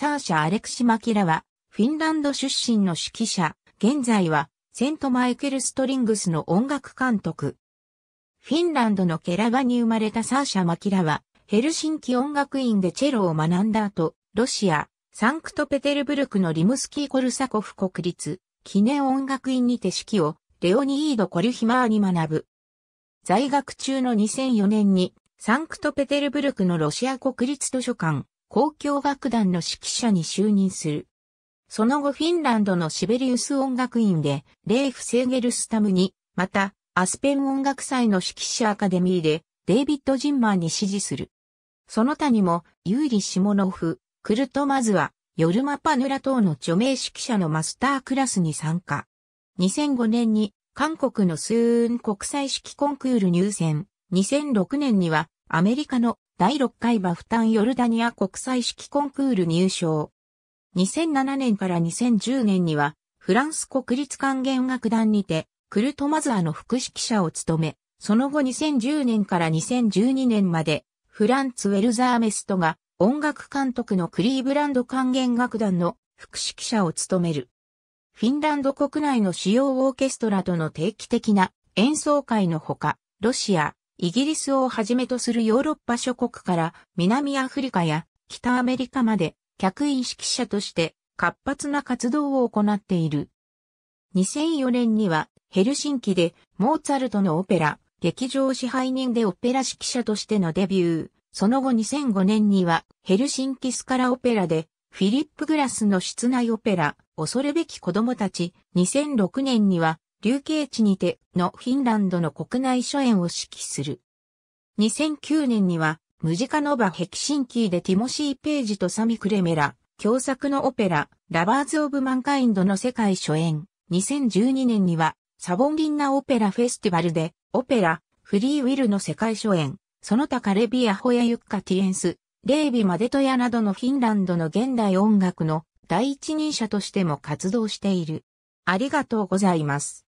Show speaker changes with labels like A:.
A: サーシャ・アレクシマキラは、フィンランド出身の指揮者、現在は、セントマイケル・ストリングスの音楽監督。フィンランドのケラバに生まれたサーシャ・マキラは、ヘルシンキ音楽院でチェロを学んだ後、ロシア、サンクトペテルブルクのリムスキー・コルサコフ国立、記念音楽院にて指揮を、レオニード・コリュヒマーに学ぶ。在学中の2004年に、サンクトペテルブルクのロシア国立図書館、公共楽団の指揮者に就任する。その後フィンランドのシベリウス音楽院で、レーフ・セーゲルスタムに、また、アスペン音楽祭の指揮者アカデミーで、デイビッド・ジンマーに支持する。その他にも、ユーリ・シモノフ、クルト・マズは、ヨルマ・パヌラ等の著名指揮者のマスタークラスに参加。2005年に、韓国のスーン国際指揮コンクール入選。2006年には、アメリカの第6回バフタンヨルダニア国際式コンクール入賞。2007年から2010年には、フランス国立管弦楽団にて、クルトマザーの副指揮者を務め、その後2010年から2012年まで、フランツ・ウェルザーメストが音楽監督のクリーブランド管弦楽団の副指揮者を務める。フィンランド国内の主要オーケストラとの定期的な演奏会のほか、ロシア、イギリスをはじめとするヨーロッパ諸国から南アフリカや北アメリカまで客員指揮者として活発な活動を行っている。2004年にはヘルシンキでモーツァルトのオペラ、劇場支配人でオペラ指揮者としてのデビュー。その後2005年にはヘルシンキスカラオペラでフィリップ・グラスの室内オペラ、恐るべき子供たち。2006年には流刑地にてのフィンランドの国内初演を指揮する。2009年には、ムジカノバ・ヘキシンキーでティモシー・ページとサミ・クレメラ、共作のオペラ、ラバーズ・オブ・マンカインドの世界初演。2012年には、サボンリンナ・オペラフェスティバルで、オペラ、フリー・ウィルの世界初演、その他カレビア・ホヤ・ユッカ・ティエンス、レイビ・マデトヤなどのフィンランドの現代音楽の第一人者としても活動している。ありがとうございます。